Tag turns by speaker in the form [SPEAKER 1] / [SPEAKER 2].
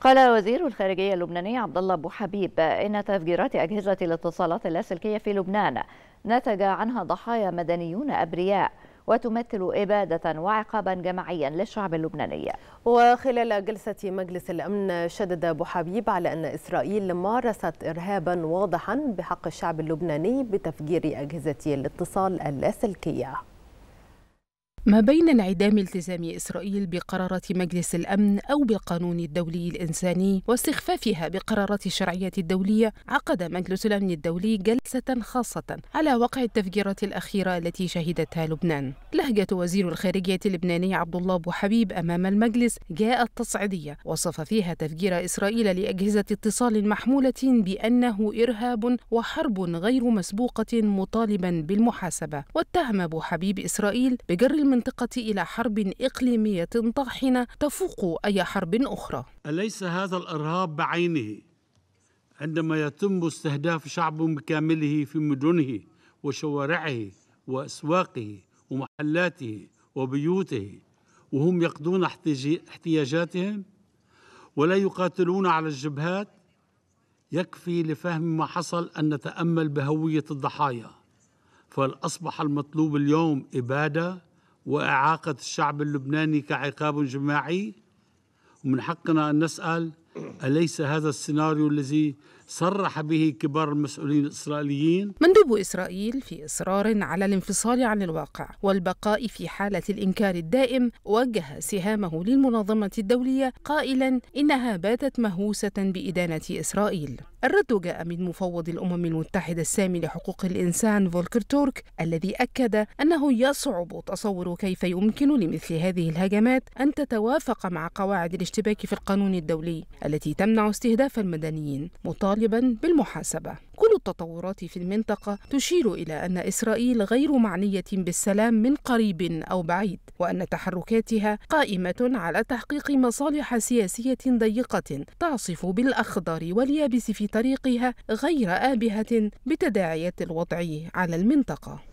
[SPEAKER 1] قال وزير الخارجية اللبناني عبد الله أبو حبيب إن تفجيرات أجهزة الاتصالات اللاسلكية في لبنان نتج عنها ضحايا مدنيون أبرياء وتمثل إبادة وعقابا جماعيا للشعب اللبناني وخلال جلسة مجلس الأمن شدد أبو حبيب على أن إسرائيل مارست إرهابا واضحا بحق الشعب اللبناني بتفجير أجهزة الاتصال اللاسلكية
[SPEAKER 2] ما بين انعدام التزام إسرائيل بقرارات مجلس الأمن أو بالقانون الدولي الإنساني واستخفافها بقرارات الشرعية الدولية عقد مجلس الأمن الدولي جلسة خاصة على وقع التفجيرات الأخيرة التي شهدتها لبنان لهجة وزير الخارجية اللبناني عبد الله أبو حبيب أمام المجلس جاءت تصعيدية وصف فيها تفجير إسرائيل لأجهزة اتصال محمولة بأنه إرهاب وحرب غير مسبوقة مطالبا بالمحاسبة واتهم أبو حبيب إسرائيل بجر المنطقة إلى حرب إقليمية طاحنة تفوق أي حرب أخرى
[SPEAKER 3] أليس هذا الإرهاب بعينه عندما يتم استهداف شعب بكامله في مدنه وشوارعه وأسواقه ومحلاته وبيوته وهم يقضون احتياجاتهم ولا يقاتلون على الجبهات يكفي لفهم ما حصل أن نتأمل بهوية الضحايا فالأصبح المطلوب اليوم إبادة وإعاقة الشعب اللبناني كعقاب جماعي ومن حقنا أن نسأل أليس هذا السيناريو الذي صرح به كبار المسؤولين الإسرائيليين
[SPEAKER 2] مندوب إسرائيل في إصرار على الانفصال عن الواقع والبقاء في حالة الإنكار الدائم وجه سهامه للمنظمة الدولية قائلا إنها باتت مهوسة بإدانة إسرائيل الرد جاء من مفوض الأمم المتحدة السامي لحقوق الإنسان فولكر تورك الذي أكد أنه يصعب تصور كيف يمكن لمثل هذه الهجمات أن تتوافق مع قواعد الاشتباك في القانون الدولي التي تمنع استهداف المدنيين مطالب طالبا بالمحاسبة كل التطورات في المنطقة تشير إلى أن إسرائيل غير معنية بالسلام من قريب أو بعيد وأن تحركاتها قائمة على تحقيق مصالح سياسية ضيقة تعصف بالأخضر واليابس في طريقها غير آبهة بتداعيات الوضع على المنطقة